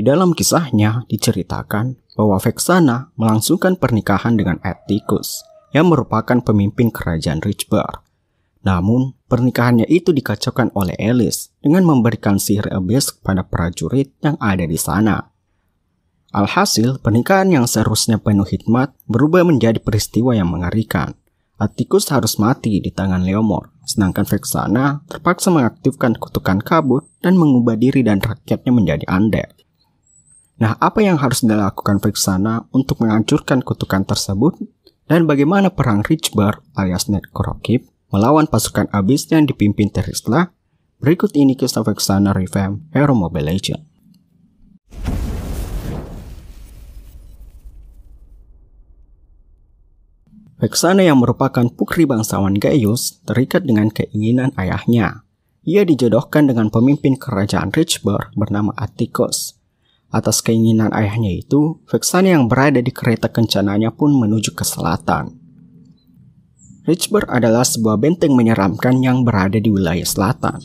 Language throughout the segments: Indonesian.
Di dalam kisahnya diceritakan bahwa Vexana melangsungkan pernikahan dengan Atticus yang merupakan pemimpin kerajaan Richbar. Namun, pernikahannya itu dikacaukan oleh Alice dengan memberikan sihir abyss kepada prajurit yang ada di sana. Alhasil, pernikahan yang seharusnya penuh hikmat berubah menjadi peristiwa yang mengerikan. Atticus harus mati di tangan Leomor, sedangkan Vexana terpaksa mengaktifkan kutukan kabut dan mengubah diri dan rakyatnya menjadi undead. Nah, apa yang harus dilakukan Vexana untuk menghancurkan kutukan tersebut? Dan bagaimana perang Richbar alias Ned Krokip melawan pasukan abis yang dipimpin Terisla? Berikut ini kisah Vexana Revamp Hero Mobile Legends. Vexana yang merupakan putri bangsawan Gaius terikat dengan keinginan ayahnya. Ia dijodohkan dengan pemimpin kerajaan Richburg bernama Atticus Atas keinginan ayahnya itu, Vexan yang berada di kereta kencananya pun menuju ke selatan. Richburg adalah sebuah benteng menyeramkan yang berada di wilayah selatan.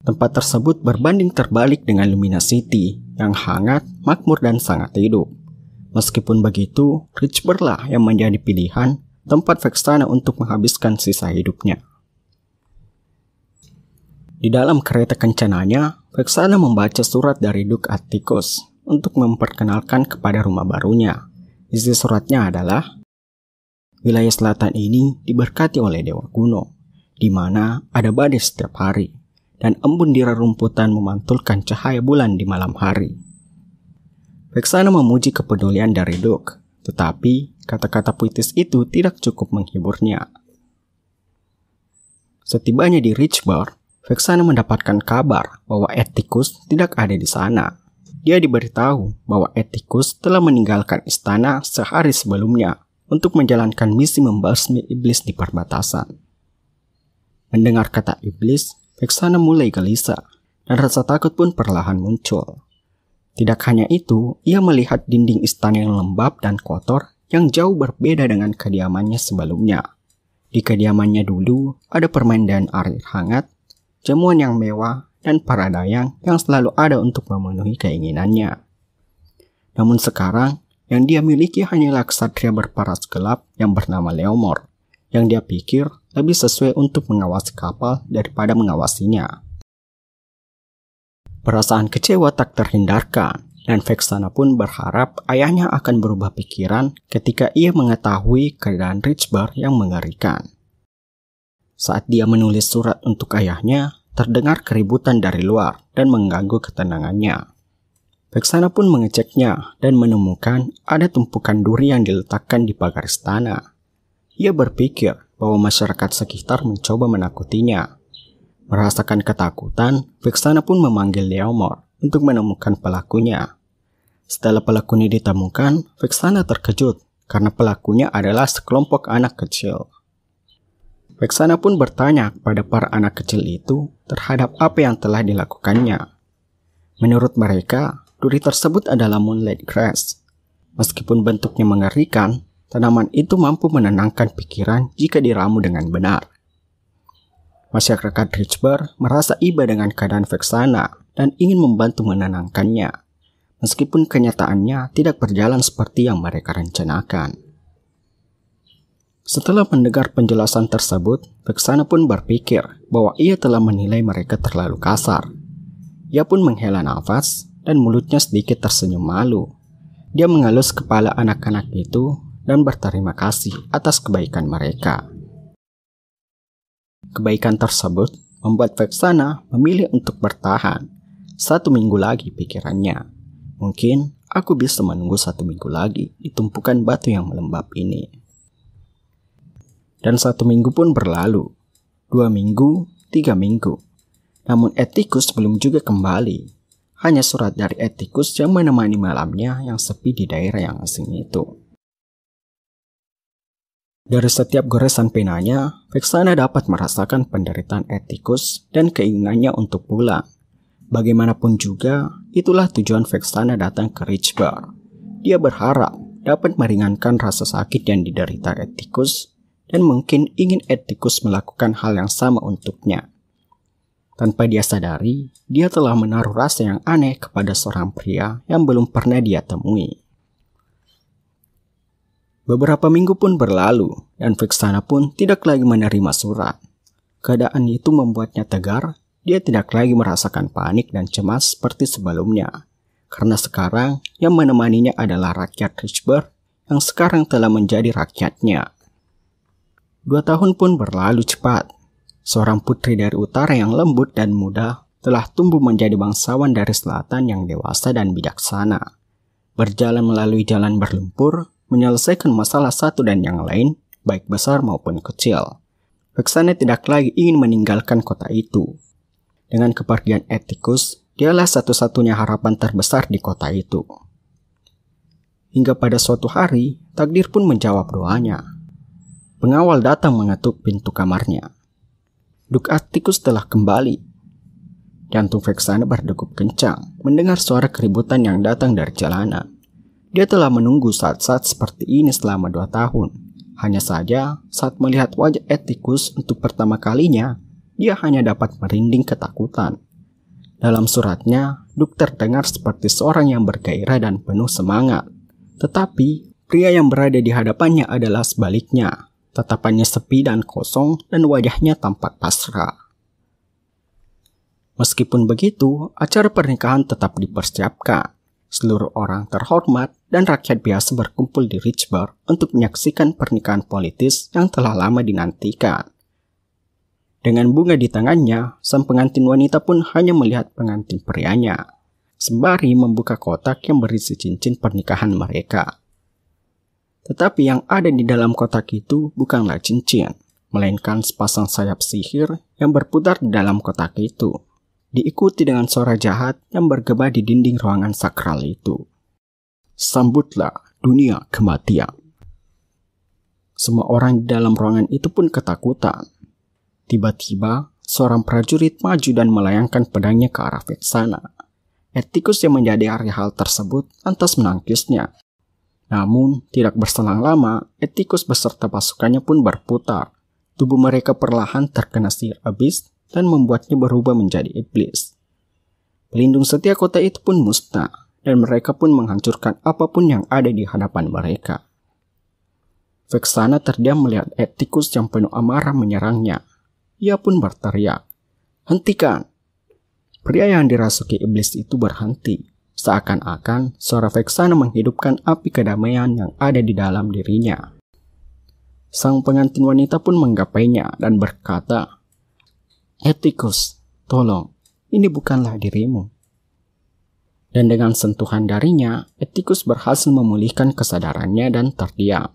Tempat tersebut berbanding terbalik dengan Lumina City yang hangat, makmur, dan sangat hidup. Meskipun begitu, Richburg lah yang menjadi pilihan tempat Vexana untuk menghabiskan sisa hidupnya. Di dalam kereta kencananya, Vexana membaca surat dari Duke Atticus untuk memperkenalkan kepada rumah barunya. Isi suratnya adalah, Wilayah selatan ini diberkati oleh dewa kuno, di mana ada badai setiap hari, dan embun di rerumputan memantulkan cahaya bulan di malam hari. Vexana memuji kepedulian dari Duke, tetapi kata-kata puitis itu tidak cukup menghiburnya. Setibanya di Richbar, Vexana mendapatkan kabar bahwa Etikus tidak ada di sana dia diberitahu bahwa Etikus telah meninggalkan istana sehari sebelumnya untuk menjalankan misi membasmi iblis di perbatasan. Mendengar kata iblis, Vexana mulai gelisah dan rasa takut pun perlahan muncul. Tidak hanya itu, ia melihat dinding istana yang lembab dan kotor yang jauh berbeda dengan kediamannya sebelumnya. Di kediamannya dulu ada permen air hangat, jamuan yang mewah, dan para dayang yang selalu ada untuk memenuhi keinginannya. Namun sekarang, yang dia miliki hanyalah kesatria berparas gelap yang bernama Leomor, yang dia pikir lebih sesuai untuk mengawasi kapal daripada mengawasinya. Perasaan kecewa tak terhindarkan, dan Vexana pun berharap ayahnya akan berubah pikiran ketika ia mengetahui keadaan Richbar yang mengerikan. Saat dia menulis surat untuk ayahnya, Terdengar keributan dari luar dan mengganggu ketenangannya. Beksana pun mengeceknya dan menemukan ada tumpukan duri yang diletakkan di pagar istana. Ia berpikir bahwa masyarakat sekitar mencoba menakutinya. Merasakan ketakutan, Beksana pun memanggil Leomor untuk menemukan pelakunya. Setelah pelakunya ditemukan, Vexana terkejut karena pelakunya adalah sekelompok anak kecil. Weksana pun bertanya kepada para anak kecil itu terhadap apa yang telah dilakukannya. Menurut mereka, duri tersebut adalah moonlight grass. Meskipun bentuknya mengerikan, tanaman itu mampu menenangkan pikiran jika diramu dengan benar. Masyarakat Richburg merasa iba dengan keadaan Vexana dan ingin membantu menenangkannya, meskipun kenyataannya tidak berjalan seperti yang mereka rencanakan. Setelah mendengar penjelasan tersebut, Vexana pun berpikir bahwa ia telah menilai mereka terlalu kasar. Ia pun menghela nafas dan mulutnya sedikit tersenyum malu. Dia mengalus kepala anak-anak itu dan berterima kasih atas kebaikan mereka. Kebaikan tersebut membuat Vexana memilih untuk bertahan. Satu minggu lagi pikirannya. Mungkin aku bisa menunggu satu minggu lagi di tumpukan batu yang melembab ini. Dan satu minggu pun berlalu. Dua minggu, tiga minggu. Namun Etikus belum juga kembali. Hanya surat dari Etikus yang menemani malamnya yang sepi di daerah yang asing itu. Dari setiap goresan penanya, Vexana dapat merasakan penderitaan Etikus dan keinginannya untuk pulang. Bagaimanapun juga, itulah tujuan Vexana datang ke Rich Bar. Dia berharap dapat meringankan rasa sakit yang diderita Etikus dan mungkin ingin Etikus melakukan hal yang sama untuknya. Tanpa dia sadari, dia telah menaruh rasa yang aneh kepada seorang pria yang belum pernah dia temui. Beberapa minggu pun berlalu, dan Vixana pun tidak lagi menerima surat. Keadaan itu membuatnya tegar, dia tidak lagi merasakan panik dan cemas seperti sebelumnya. Karena sekarang yang menemaninya adalah rakyat Richburg yang sekarang telah menjadi rakyatnya. Dua tahun pun berlalu cepat. Seorang putri dari utara yang lembut dan muda telah tumbuh menjadi bangsawan dari selatan yang dewasa dan bijaksana. Berjalan melalui jalan berlumpur, menyelesaikan masalah satu dan yang lain, baik besar maupun kecil. Vexane tidak lagi ingin meninggalkan kota itu. Dengan kepergian Etikus, dialah satu-satunya harapan terbesar di kota itu. Hingga pada suatu hari, takdir pun menjawab doanya. Pengawal datang mengetuk pintu kamarnya. Duk Atikus telah kembali. Jantung Vexana berdegup kencang mendengar suara keributan yang datang dari jalanan. Dia telah menunggu saat-saat seperti ini selama dua tahun. Hanya saja, saat melihat wajah Etikus untuk pertama kalinya, dia hanya dapat merinding ketakutan. Dalam suratnya, Duk terdengar seperti seorang yang bergairah dan penuh semangat. Tetapi, pria yang berada di hadapannya adalah sebaliknya, Tatapannya sepi dan kosong dan wajahnya tampak pasrah. Meskipun begitu, acara pernikahan tetap dipersiapkan. Seluruh orang terhormat dan rakyat biasa berkumpul di Richburg untuk menyaksikan pernikahan politis yang telah lama dinantikan. Dengan bunga di tangannya, sang pengantin wanita pun hanya melihat pengantin prianya, sembari membuka kotak yang berisi cincin pernikahan mereka. Tetapi yang ada di dalam kotak itu bukanlah cincin, melainkan sepasang sayap sihir yang berputar di dalam kotak itu, diikuti dengan suara jahat yang bergema di dinding ruangan sakral itu. Sambutlah dunia kematian. Semua orang di dalam ruangan itu pun ketakutan. Tiba-tiba, seorang prajurit maju dan melayangkan pedangnya ke arah Vetsana. Etikus yang menjadi hari hal tersebut lantas menangkisnya namun, tidak berselang lama, Etikus beserta pasukannya pun berputar. Tubuh mereka perlahan terkena sihir abis dan membuatnya berubah menjadi iblis. Pelindung setia kota itu pun musnah, dan mereka pun menghancurkan apapun yang ada di hadapan mereka. Vexana terdiam melihat Etikus yang penuh amarah menyerangnya. Ia pun berteriak, Hentikan! Pria yang dirasuki iblis itu berhenti, seakan-akan suara Vexana menghidupkan api kedamaian yang ada di dalam dirinya. Sang pengantin wanita pun menggapainya dan berkata, Etikus, tolong, ini bukanlah dirimu. Dan dengan sentuhan darinya, Etikus berhasil memulihkan kesadarannya dan terdiam.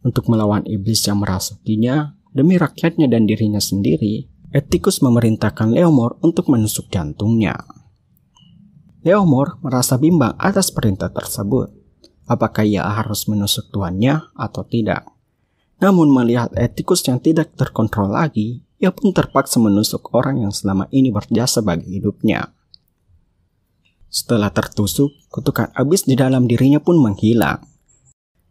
Untuk melawan iblis yang merasukinya, demi rakyatnya dan dirinya sendiri, Etikus memerintahkan Leomor untuk menusuk jantungnya. Leomor merasa bimbang atas perintah tersebut. Apakah ia harus menusuk tuannya atau tidak? Namun melihat etikus yang tidak terkontrol lagi, ia pun terpaksa menusuk orang yang selama ini berjasa bagi hidupnya. Setelah tertusuk, kutukan abis di dalam dirinya pun menghilang.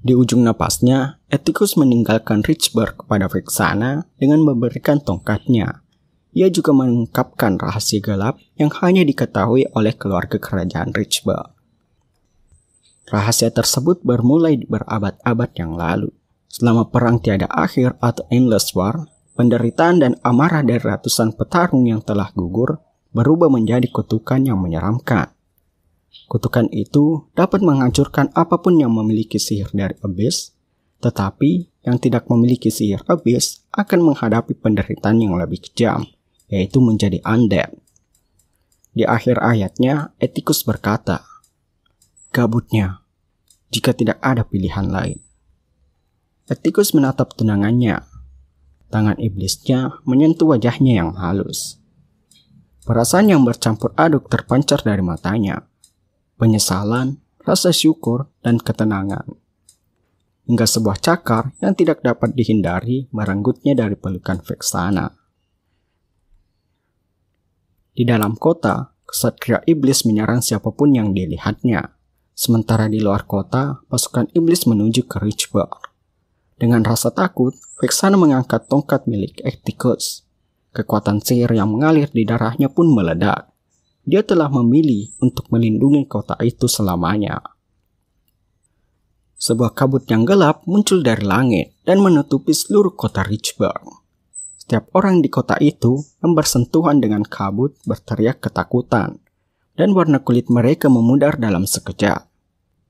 Di ujung napasnya, Etikus meninggalkan Richburg kepada Vexana dengan memberikan tongkatnya. Ia juga mengungkapkan rahasia gelap yang hanya diketahui oleh keluarga kerajaan Richburg. Rahasia tersebut bermulai berabad-abad yang lalu. Selama perang tiada akhir atau endless war, penderitaan dan amarah dari ratusan petarung yang telah gugur berubah menjadi kutukan yang menyeramkan. Kutukan itu dapat menghancurkan apapun yang memiliki sihir dari abyss, tetapi yang tidak memiliki sihir abyss akan menghadapi penderitaan yang lebih kejam – yaitu menjadi undead. Di akhir ayatnya, Etikus berkata, Gabutnya, jika tidak ada pilihan lain. Etikus menatap tunangannya. Tangan iblisnya menyentuh wajahnya yang halus. Perasaan yang bercampur aduk terpancar dari matanya. Penyesalan, rasa syukur, dan ketenangan. Hingga sebuah cakar yang tidak dapat dihindari merenggutnya dari pelukan Vexana. Di dalam kota, kesatria iblis menyerang siapapun yang dilihatnya. Sementara di luar kota, pasukan iblis menuju ke richburg Dengan rasa takut, Vexana mengangkat tongkat milik Ecticus. Kekuatan sihir yang mengalir di darahnya pun meledak. Dia telah memilih untuk melindungi kota itu selamanya. Sebuah kabut yang gelap muncul dari langit dan menutupi seluruh kota Richburg. Setiap orang di kota itu yang bersentuhan dengan kabut berteriak ketakutan, dan warna kulit mereka memudar dalam sekejap.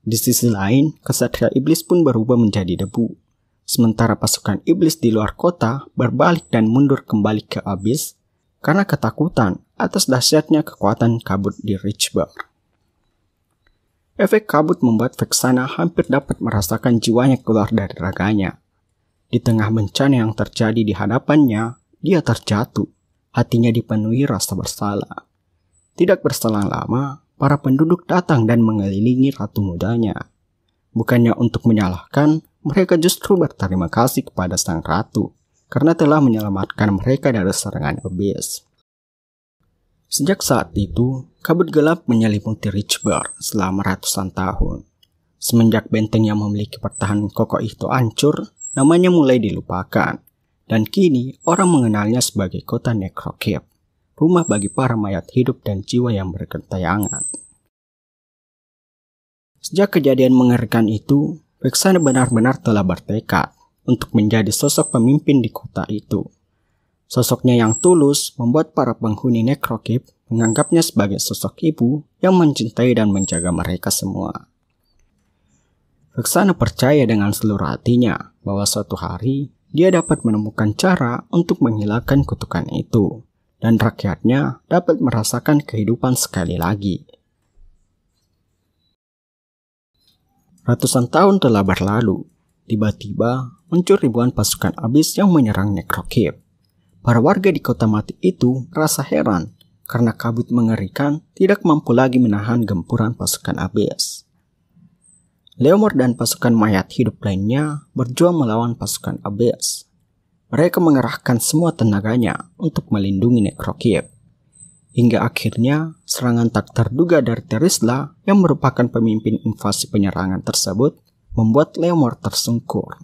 Di sisi lain, kesatria iblis pun berubah menjadi debu. Sementara pasukan iblis di luar kota berbalik dan mundur kembali ke abis karena ketakutan atas dahsyatnya kekuatan kabut di Richburg. Efek kabut membuat Vexana hampir dapat merasakan jiwanya keluar dari raganya. Di tengah bencana yang terjadi di hadapannya, dia terjatuh. Hatinya dipenuhi rasa bersalah. Tidak berselang lama, para penduduk datang dan mengelilingi ratu mudanya. Bukannya untuk menyalahkan, mereka justru berterima kasih kepada sang ratu karena telah menyelamatkan mereka dari serangan iblis. Sejak saat itu, kabut gelap menyelimuti Richburg selama ratusan tahun. Semenjak benteng yang memiliki pertahanan kokoh itu hancur, namanya mulai dilupakan, dan kini orang mengenalnya sebagai kota Necrokip, rumah bagi para mayat hidup dan jiwa yang berkentayangan. Sejak kejadian mengerikan itu, Vexana benar-benar telah bertekad untuk menjadi sosok pemimpin di kota itu. Sosoknya yang tulus membuat para penghuni Necrokip menganggapnya sebagai sosok ibu yang mencintai dan menjaga mereka semua. Reksana percaya dengan seluruh hatinya bahwa suatu hari dia dapat menemukan cara untuk menghilangkan kutukan itu, dan rakyatnya dapat merasakan kehidupan sekali lagi. Ratusan tahun telah berlalu, tiba-tiba muncul ribuan pasukan abis yang menyerang Necrokip. Para warga di kota mati itu merasa heran karena kabut mengerikan tidak mampu lagi menahan gempuran pasukan abis. Leomor dan pasukan mayat hidup lainnya berjuang melawan pasukan Abyss. Mereka mengerahkan semua tenaganya untuk melindungi Nekrokiev. Hingga akhirnya, serangan tak terduga dari Terisla yang merupakan pemimpin invasi penyerangan tersebut membuat Leomor tersungkur.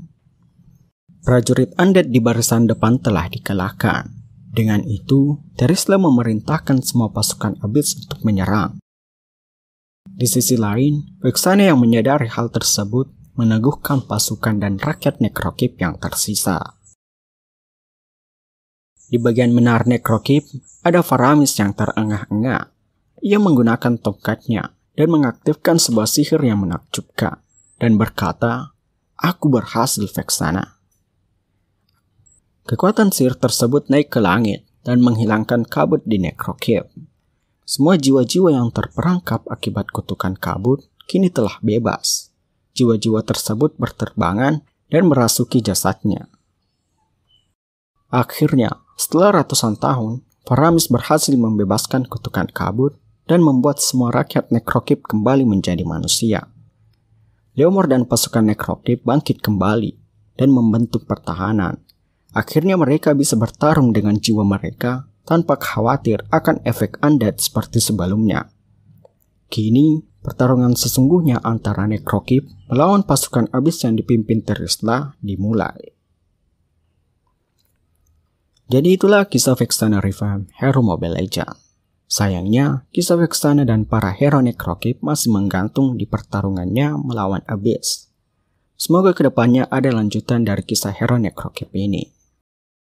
Prajurit Undead di barisan depan telah dikalahkan. Dengan itu, Terisla memerintahkan semua pasukan Abyss untuk menyerang. Di sisi lain, Vexana yang menyadari hal tersebut meneguhkan pasukan dan rakyat Necrokip yang tersisa. Di bagian menar Necrokip, ada Faramis yang terengah-engah. Ia menggunakan tongkatnya dan mengaktifkan sebuah sihir yang menakjubkan dan berkata, Aku berhasil Vexana. Kekuatan sihir tersebut naik ke langit dan menghilangkan kabut di Necrokip. Semua jiwa-jiwa yang terperangkap akibat kutukan kabut kini telah bebas. Jiwa-jiwa tersebut berterbangan dan merasuki jasadnya. Akhirnya, setelah ratusan tahun, Paramis berhasil membebaskan kutukan kabut dan membuat semua rakyat Nekrokip kembali menjadi manusia. Leomor dan pasukan Nekrokip bangkit kembali dan membentuk pertahanan. Akhirnya mereka bisa bertarung dengan jiwa mereka tanpa khawatir akan efek undead seperti sebelumnya. Kini, pertarungan sesungguhnya antara Necrokip melawan pasukan abis yang dipimpin Terisla dimulai. Jadi itulah kisah Vexana Revamp Hero Mobile Legends. Sayangnya, kisah Vexana dan para hero Necrokip masih menggantung di pertarungannya melawan Abyss. Semoga kedepannya ada lanjutan dari kisah hero Necrokip ini.